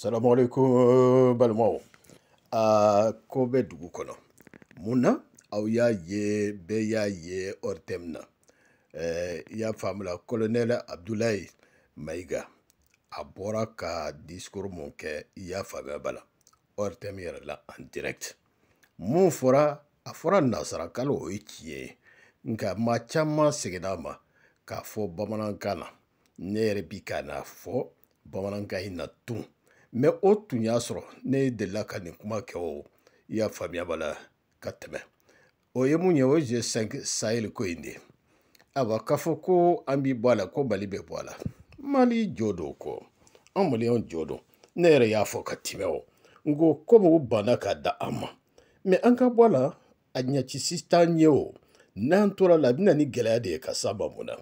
salamu alaikum balimaw a ah, ko bɛ dugu kɔnɔ mun na aw y'a ye bɛɛ y'a ye ortem na eh, i y'a faamula kolonɛl abdulayi mayiga a bɔra ka discour mun kɛ i y'a faamuya ba la ortem yɛrɛ la en direct mun fɔra a fɔra nasarakalo o ye tiɲɛ ye nka ma caman seginna a ma k'a fɔ bamanankan na ne yɛrɛ bi ka n'a fɔ bamanankan in na tun mɛ o tun y'a sɔrɔ ne delila ka nin kuma kɛ o i y'a faamuya b'a la ka tɛmɛ o ye mun ye o je 5 sahel ko in de awa k'a fɔ ko an b'i bɔ a la oh, oh, ah, ko mali bɛ bɔ a la mali jo do kɔ an maliyɛnw jo do ne yɛrɛ y'a fɔ ka tɛmɛ o oh. n ko komi u banna k'a da an ma mɛ an ka bɔ a la a ɲɛcisi t'an ye o n'an tora la a bɛ na ni gɛlɛya de ye ka s'a ma mun na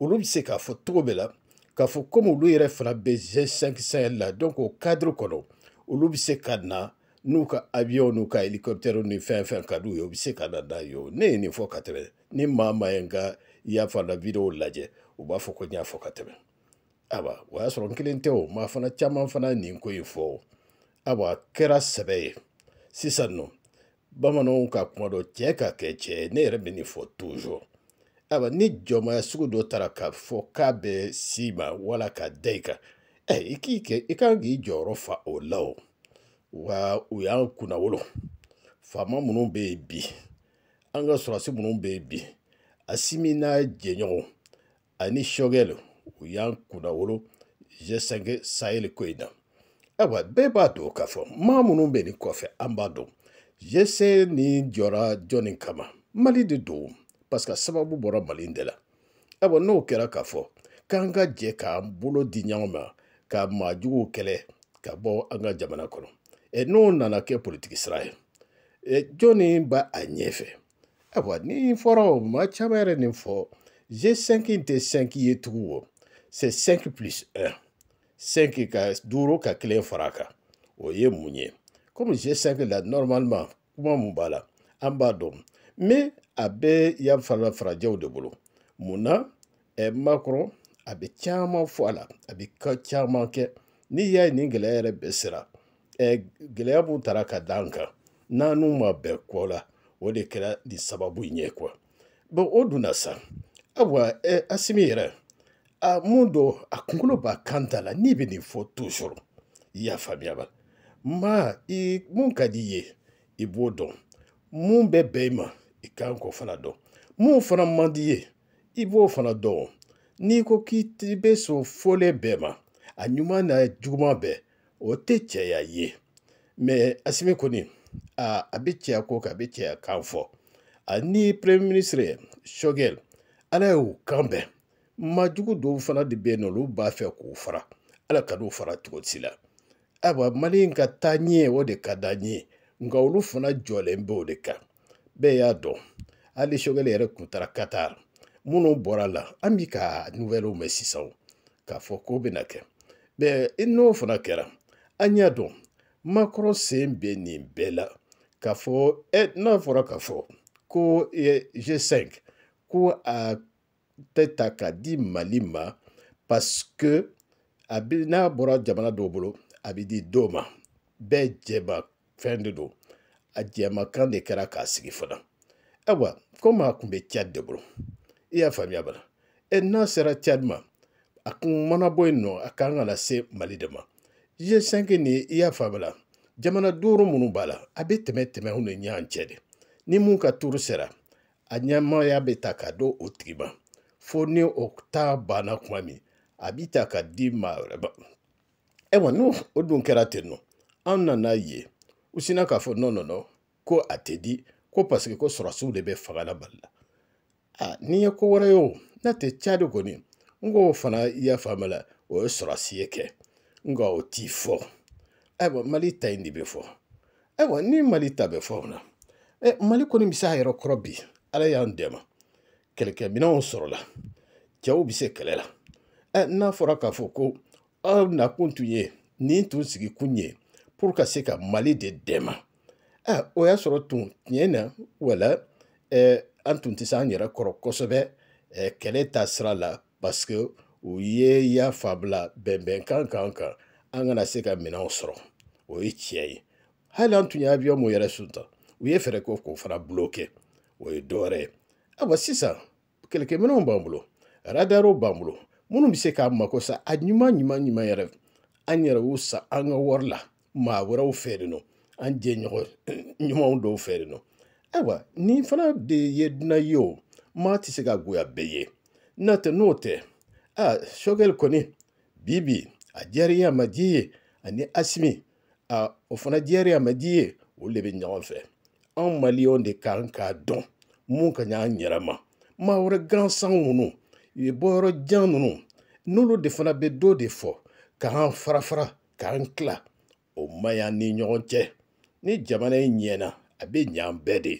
olu bɛ se k'a fɔ cogo bɛɛ la k'a fɔ komi olu yɛrɛ fana bɛ G5 la donc o cadre kɔnɔ olu bɛ se ka na n'u ka avion n'u ka hélicoptère ni fɛn fɛn ka d'u ye u bɛ se ka na n'a ye o ne ye nin fɔ ka tɛmɛ ni maa maa ye n ka yafa la vidéo lajɛ u b'a fɔ ko n y'a fɔ ka tɛmɛ ayiwa o y'a sɔrɔ n kelen tɛ o maa fana caman fana nin ko in fɔ o ayiwa a kɛra sɛbɛ ye sisan nɔ bamananw ka kuma dɔ cɛ ka kɛ cɛ ye ne yɛrɛ bɛ nin fɔ toujours ayiwa ni jɔnmaya sugu dɔ taara k'a fɔ k'a bɛ si ma wala ka da e, i kan ɛ i k'i kɛ i kan k'i jɔyɔrɔ fa o la o wa o y'an kunnawolo faama minnu bɛ yen bi an ka sɔrɔsi minnu bɛ yen bi asimi n'a jɛɲɔgɔn ani sɔgɛli o y'an kunnawolo g5 sahel ko in na ayiwa bɛɛ b'a dɔn k'a fɔ maa minnu bɛ nin kɔfɛ an b'a dɔn g5 nin jɔra jɔnni kama mali de don paseke a sababu bɔra mali de la ayiwa n'o kɛra k'a fɔ k'an ka jɛ k'an bolo di ɲɔgɔn ma ka maajuguw kɛlɛ ka bɔ an ka jamana kɔnɔ ɛ n'o nana kɛ politiki sira ye ɛ jɔnni b'a a ɲɛfɛ ayiwa ni fɔra o maa caman yɛrɛ nin fɔ G5 in tɛ 5 ye tugun o c'est 5 plus 1 5 ka duuru ka kelen fara a kan o ye mun ye komi G5 la normalement kuma mun b'a la an b'a dɔn mɛ a bɛɛ y'a fara farajɛw de bolo mun na ɛ makɔrɔ a bɛ caman fɔ a la a bɛ ka caman kɛ n'i y'a ye nin gɛlɛya yɛrɛ bɛɛ sera ɛ gɛlɛya b'u taara ka da an kan n'an n'u ma bɛn kɔ la o de kɛra nin sababu in ye kuwa bɔn o dunna sa ayiwa ɛ asimi yɛrɛ a mun don a kunkolo b'a kan ta la n'i bɛ nin fɔ tosoro i y'a faamuya ba ma i mun ka di i ye i b'o dɔn mun bɛ bɛn i ma i kan k'o fana dɔn mun fana man di ye i b'o fana dɔn n'i ko k'i bɛ sɔn fɔlen bɛɛ ma a ɲuman n'a juguman bɛɛ o tɛ cɛya ye mɛ asimi kɔni a a bɛ cɛya ko kan a bɛ cɛya kan fɔ a ni premier ministre shogel ala y'u kan bɛn majugu dɔw fana de bɛ yen nɔ olu b'a fɛ k'u fara ala ka n'u fara cogo si la ayiwa mali ka taa ɲɛ o de ka d'an ye nka olu fana jɔlen bɛ o de kan bɛɛ y'a dɔn ali sogɛli yɛrɛ kun taara katar minnu bɔra la an bi ka nuwɛliw mɛn sisan k'a fɔ ko bɛna kɛ bɛɛ n'o fana kɛra an y'a dɔn makɔrɔ sen bɛ nin bɛɛ la k'a fɔ ɛ n'a fɔra k'a fɔ ko g5 ko a tɛ ta ka di mali ma parce que a bi n'a bɔra jamana dɔw bolo a bɛ di dɔw ma bɛɛ jɛba fɛn de don a jɛmakan de kɛra k'a sigi fana ayiwa komi a tun bɛ cadi de bolo i y'a faamuya bana ɛ n'a sera cadi ma a kun mana bɔ yen nɔ a kan ka na se mali de ma g5 nin i y'a faamu la jamana duuru minnu b'a la a bɛ tɛmɛ tɛmɛw ni ɲɔgɔn cɛ de ni mun ka turu sera a ɲɛmaaya bɛ ta ka do o tigi ma fo ni o ta banna kuma min a b'i ta ka di maa wɛrɛ ma ayiwa n'o o dun kɛra ten nɔ an nana ye u sina k'a fɔ nɔnɔnɔ no, ko a tɛ di ko paseke ko sɔrɔsiw de bɛ faga la mali la a ni ye ko wɛrɛ ye o n'a tɛ cadi kɔni n ko fana i y'a faamu la o ye sɔrɔsi ye kɛ nka o t'i fɔ ayiwa mali ta in de bɛ fɔ ayiwa ni mali ta bɛ fɔ o na ɛ mali kɔni bɛ se a yɛrɛ kɔrɔ bi ala y'an dɛmɛ kɛlɛkɛminɛnw sɔrɔla cɛw bɛ se kɛlɛ la ɛ n'a fɔra k'a fɔ ko aw nakun tun ye nin tun sigikun ye pour ka se ka mali de dɛma ah, o y'a sɔrɔ tun tiɲɛ na wala eh, an tun tɛ se an yɛrɛ kɔrɔ kosɛbɛ eh, kɛlɛ ta sira la parce que u ye y'a fabila bɛnbɛnkan kan kan an kana se ka minɛnw sɔrɔ o ye tiɲɛ ye hali an tun ye avion mun yɛrɛ sunta u ye fɛɛrɛ kɛ k'o fana bloqué o ye dɔwɛrɛ ye awa ah, sisan kɛlɛkɛminɛnw b'an bolo radarw b'an bolo minnu bɛ se k'a mako sa a ɲuman ɲuman ɲuman yɛrɛ an yɛrɛ y'u sa an ka wari la maa wɛrɛw fɛ de nɔ an jɛ ɲɔgɔn dɔw fɛ de nɔ ayiwa nin fana de ye dunan ye o maa tɛ se ka goya bɛɛ ye n'a tɛ n'o tɛ aa sɔkɛli kɔni bibi a diyara ye a ma di ye ani asimi a o fana diyara ye a ma di ye olu de bɛ ɲɔgɔn fɛ anw maliyɛnw de kan k'a dɔn mun ka ɲ'an yɛrɛ ma maa wɛrɛ gansan ninnu bɔyɔrɔ jan ninnu n'olu de fana bɛ dɔ de fɔ k'an fara fara k'an tila o man y'an ni ɲɔgɔn cɛ ni jamana in ɲɛna a bɛ ɲɛ an bɛɛ de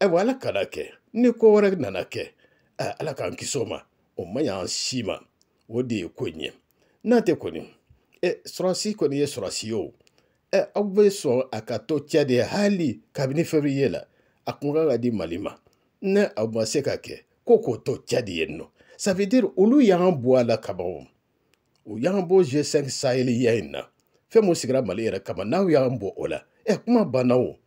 ayiwa ala kana kɛ ni ko wɛrɛ nana kɛ ala k'an kisi o ma o man y'an si ma o de ye ko in ye n'a tɛ kɔni ɛ sɔrɔsi kɔni ye sɔrɔsi ye o ɛ aw bɛ sɔn a ka to cɛ de hali kabini fɛburiye la a kun kan ka di mali ma ni aw ma se ka kɛ ko k'o to cɛ de yen nɔ ça veut dire olu y'an bɔ a la kaban o u y'an bɔ g5 sahel yan in na fɛn mun sigira mali yɛrɛ kama n'aw y'an bɔ o la ɛ kuma banna o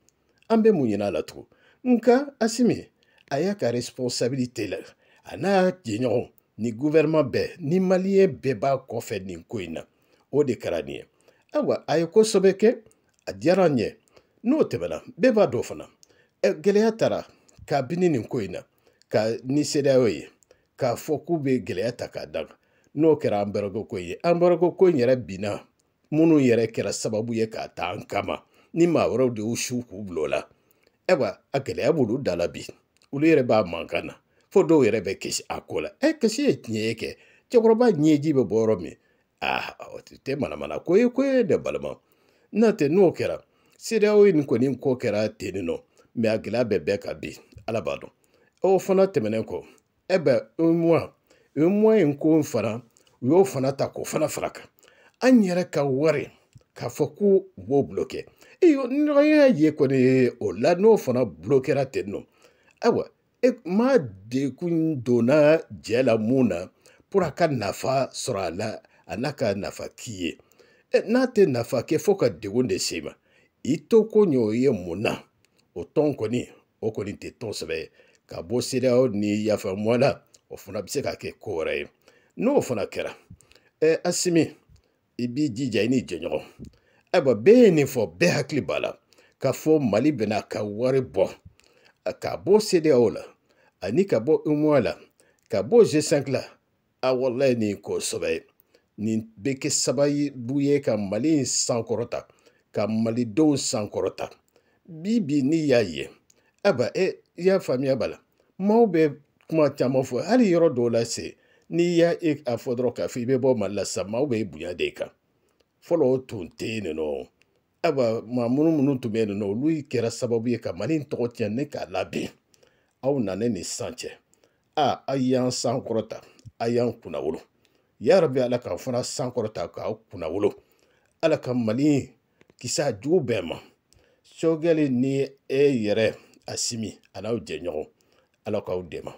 an bɛ mun ɲini a la tugun nka asimi a y'a ka responsabilité la a n'a jɛɲɔgɔn ni gouvernement bɛɛ ni maliyɛn bɛɛ b'a kɔfɛ nin ko in na o de kɛra nin ye ayiwa a ye kosɛbɛ kɛ a diyara n ye n'o tɛmɛna bɛɛ b'a dɔn fana ɛ gɛlɛya taara bini nin ko in na ka ni seereya ye k'a fɔ k'u bɛ gɛlɛya ta k'a da n'o kɛra an bɛrɛko ko ye an bɛrɛko ko in yɛrɛ binna minnu yɛrɛ kɛra sababu ye k'a ta an kama ni maa wɛrɛw de y'u su k'u bila o la ayiwa a gɛlɛya b'olu da la bi olu yɛrɛ b'a mankan na fo dɔw yɛrɛ bɛ kisi a ko la ɛ kasi ye tiɲɛ ye kɛ cɛkɔrɔba ɲɛji bɛ bɔ yɔrɔ min aa o tɛ manamana ko ye ko ye dɛ balima n'a tɛ n'o kɛra seereyaw ye nin kɔni ko kɛra ten nɔ mɛ a gɛlɛya bɛ bɛɛ kan bi ala b'a dɔn o fana tɛmɛnen kɔ ɛ bɛ u ye in ko fana u y'o fana ta k'o fana fara kan an yɛrɛ ka wari k'a fɔ ko u b'o bulokɛ ɲɔgɔnya ye kɔni o la n'o fana bulokɛra ten nɔ ayiwa e maa dekun donna jɛ la mun na pour a ka nafa sɔrɔ a la a n'a ka nafa k'i ye n'a tɛ nafa kɛ fo ka degun de se ma i to ko ɲɛ o ye mun na o tɔn kɔni o kɔni tɛ tɔn sɛbɛ ye ka bɔ seereyaw ni yafa mɔ la o fana bɛ se ka kɛ ko wɛrɛ ye n'o fana kɛra ɛ asimi i b'i jija i n'i jɛɲɔgɔn ayiwa bɛɛ ye nin fɔ bɛɛ hakili b'a la k'a fɔ mali bɛna ka wari bɔ ka bɔ sedeyaw la ani ka bɔ umoa la ka bɔ g5 la a walayi nin kosɛbɛ nin bɛ kɛ sababu ye ka mali in sankɔrɔta ka malidenw sankɔrɔta bi bi n'i y'a ye aba e i y'a faamuya b'a la maaw bɛ kuma caman fɔ hali yɔrɔ dɔw la se N'i y'a fɔ dɔrɔn k'a fɔ i bɛ bɔ Mali la sisan maaw bɛ bonya de kan fɔlɔ o tun tɛ yen nɔ ayiwa maa minnu minnu tun bɛ yen nɔ olu kɛra sababu ye ka Mali in tɔgɔ tiɲɛ ni k'a labɛn aw na ne ni san cɛ aa aw y'an sankɔrɔta aw y'an kunnawolo yarabi Ala k'aw fana sankɔrɔta k'aw kunawolo Ala ka Mali kisi a jugu bɛɛ ma Sogɛli ni e yɛrɛ a Asimi a n'aw jɛɲɔgɔn Ala k'aw dɛmɛ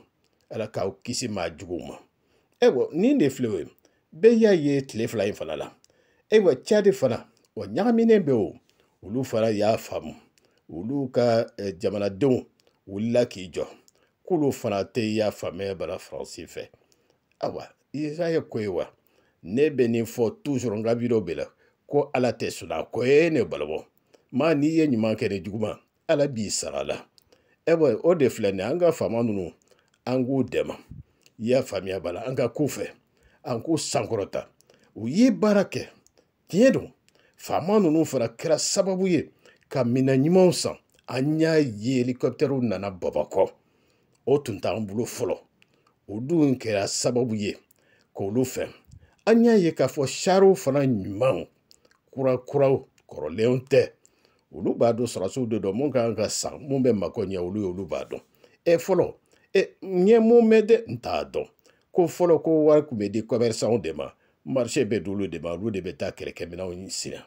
Ala k'aw kisi maa juguw ma ayiwa nin de filɛ o ye bɛɛ y'a ye tile fila in fana la ayiwa cadi fana wa ɲagaminen bɛ o olu fana y'a faamu olu ka jamanadenw wulila k'i jɔ k'olu fana tɛ y'a faamuya bara faransi fɛ ayiwa isa ye ko ye wa ne bɛ nin fɔ tuzuru n ka bidɔ bɛ la ko ala tɛ sɔnna a ko ye ne balabɔ maa n'i ye ɲuman kɛ ni juguman ala b'i sara la ayiwa o de filɛ nin an ka faama ninnu an k'u dɛmɛ i y'a faamuya b'ala an ka ko fɛ an ko sankɔrɔta u ye baara kɛ tiɲɛ don faama ninnu fana kɛra sababu ye ka mina ɲumanw san an y'a ye helikɔptɛriw nana babakɔ o tun t'an bolo fɔlɔ o dun kɛra sababu ye k'olu fɛ an y'a ye k'a fɔ sariw fana ɲumanw kurakuraw kɔrɔlenw tɛ olu b'a dɔn sɔrɔsiw de dɔn mun kan ka san mun bɛ mako ɲɛ olu ye olu b'a dɔn ɛ fɔlɔ E, nye mume dɛ n t'a dɔn ko fɔlɔ ko wari kun bɛ di kɔmɛrisanw de ma marise bɛ di de ma olu de bɛ taa kɛlɛkɛminɛw sina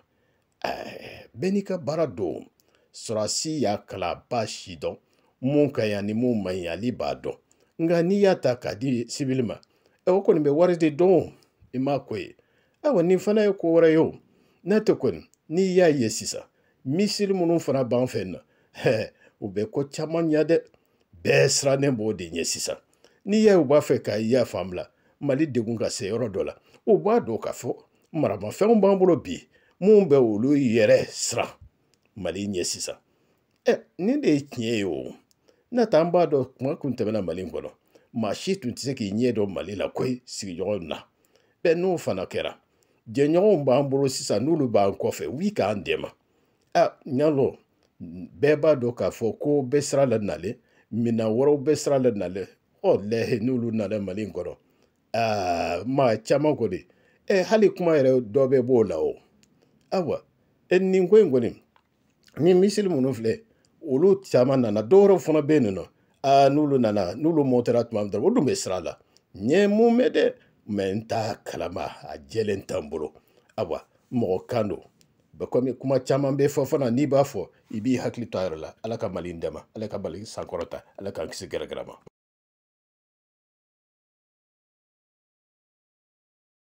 eh, bɛɛ n'i ka baara don sɔrɔsi y'a kala a b'a si dɔn mun ka ɲi ani mun man ɲi ale b'a dɔn nka n'i y'a ta k'a di sibili ma o kɔni bɛ wari de dɔn o i m'a ko ye ayiwa nin fana ye ko wɛrɛ ye o n'a tɛ kɔni n'i y'a ye sisan misiri minnu fana b'an fɛ yen nɔ u bɛ ko caman ɲɛ dɛ bɛɛ sirannen b'o de ɲɛ sisan n'i y'a ye u b'a fɛ ka i y'a fan mali degun ka se yɔrɔ dɔ la u b'a dɔn k'a fɔ maramafɛnw b'an bolo bi minnu bɛ olu yɛrɛ siran mali ɲɛ sisan ɛ nin de ye tiɲɛ ye o n'a ta an b'a dɔn kuma tun tɛmɛna mali kɔnɔ maa si tun tɛ se k'i ɲɛ dɔn mali la koyi sigiɲɔgɔnw na bɛɛ n'o fana kɛra jɛɲɔgɔnw b'an bolo sisan n'olu b'an kɔfɛ wuli k'an dɛmɛ a ɲalɔ bɛɛ b'a dɔn k'a fɔ ko bɛɛ sira la nalen mina wɛrɛw bɛ sira la nalɛ ɔ lɛhi n'olu nalɛ mali in kɔnɔ aa maa caman kɔni ɛ hali kuma yɛrɛ dɔ bɛ b'o la o awa ɛ nin ko in kɔni ni misiri minnu filɛ olu caman nana dɔwɛrɛw fana bɛ yen nɔ aa n'olu nana n'olu mɔtɛra tuma min dɔrɔn o dun bɛ sira la n ye mun mɛn dɛ mɛ n t'a kalama a jɛlen t'an bolo awa mɔgɔ kan don komi kuma caman bɛ fɔ fana n'i b'a fɔ i b'i hakili to a yɛrɛ la ala ka mali dɛmɛ ala ka mali sankɔrɔta ala k'an kisi gɛrɛgɛrɛ ma